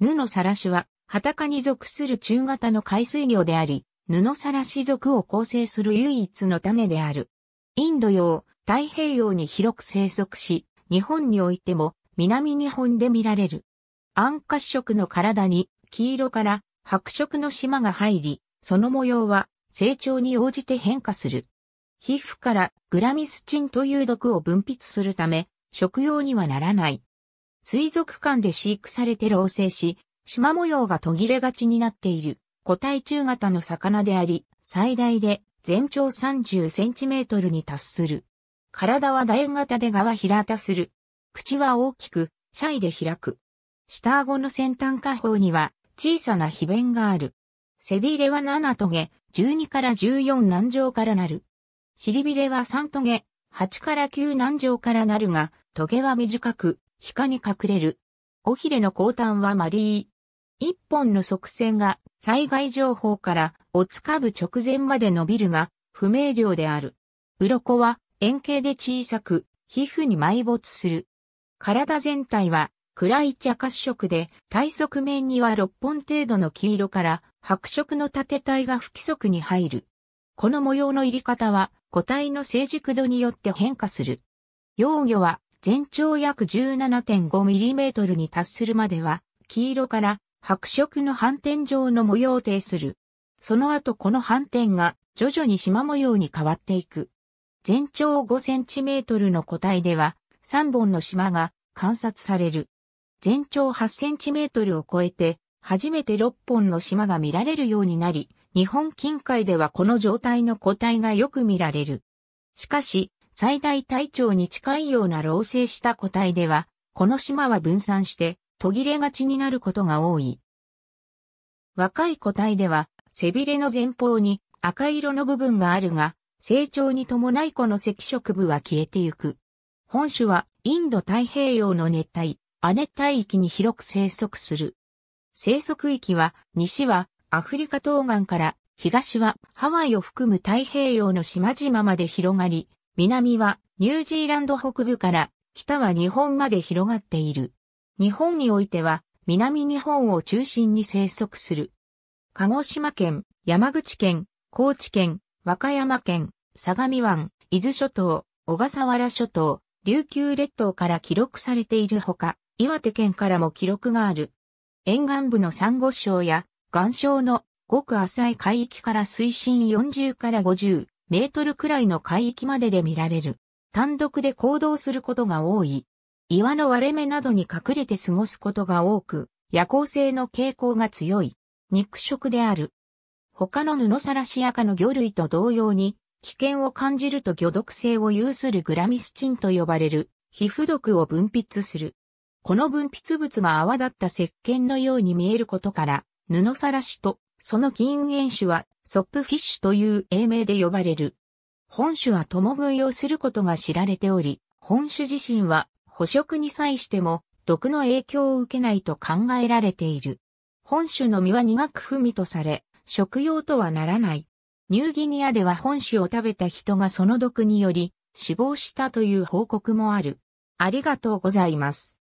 布さらしは、ハタに属する中型の海水魚であり、布さらし属を構成する唯一の種である。インド洋、太平洋に広く生息し、日本においても南日本で見られる。暗褐色の体に黄色から白色の縞が入り、その模様は成長に応じて変化する。皮膚からグラミスチンという毒を分泌するため、食用にはならない。水族館で飼育されて老成し、縞模様が途切れがちになっている個体中型の魚であり、最大で全長30センチメートルに達する。体は楕円型で側平たする。口は大きく、シャイで開く。下顎の先端下方には小さな皮弁がある。背びれは7トゲ、12から14南条からなる。尻びれは3トゲ、8から9南条からなるが、トゲは短く、皮下に隠れる。尾ひれの後端はマリ一本の側線が災害情報からおつかぶ直前まで伸びるが不明瞭である。鱗は円形で小さく皮膚に埋没する。体全体は暗い茶褐色で体側面には6本程度の黄色から白色の縦体が不規則に入る。この模様の入り方は個体の成熟度によって変化する。幼魚は全長約 17.5mm に達するまでは、黄色から白色の斑点状の模様を呈する。その後この斑点が徐々に縞模様に変わっていく。全長 5cm の個体では3本の縞が観察される。全長 8cm を超えて初めて6本の縞が見られるようになり、日本近海ではこの状態の個体がよく見られる。しかし、最大体長に近いような老成した個体では、この島は分散して途切れがちになることが多い。若い個体では、背びれの前方に赤色の部分があるが、成長に伴いこの赤色部は消えてゆく。本種はインド太平洋の熱帯、亜熱帯域に広く生息する。生息域は、西はアフリカ東岸から、東はハワイを含む太平洋の島々まで広がり、南はニュージーランド北部から北は日本まで広がっている。日本においては南日本を中心に生息する。鹿児島県、山口県、高知県、和歌山県、相模湾、伊豆諸島、小笠原諸島、琉球列島から記録されているほか、岩手県からも記録がある。沿岸部の珊瑚礁や岩礁のごく浅い海域から水深40から50、メートルくらいの海域までで見られる。単独で行動することが多い。岩の割れ目などに隠れて過ごすことが多く、夜行性の傾向が強い。肉食である。他の布さらしア科の魚類と同様に、危険を感じると魚毒性を有するグラミスチンと呼ばれる皮膚毒を分泌する。この分泌物が泡立った石鹸のように見えることから、布さらしとその禁煙種は、ソップフィッシュという英名で呼ばれる。本種は共食いをすることが知られており、本種自身は捕食に際しても毒の影響を受けないと考えられている。本種の実は苦く不味とされ、食用とはならない。ニューギニアでは本種を食べた人がその毒により死亡したという報告もある。ありがとうございます。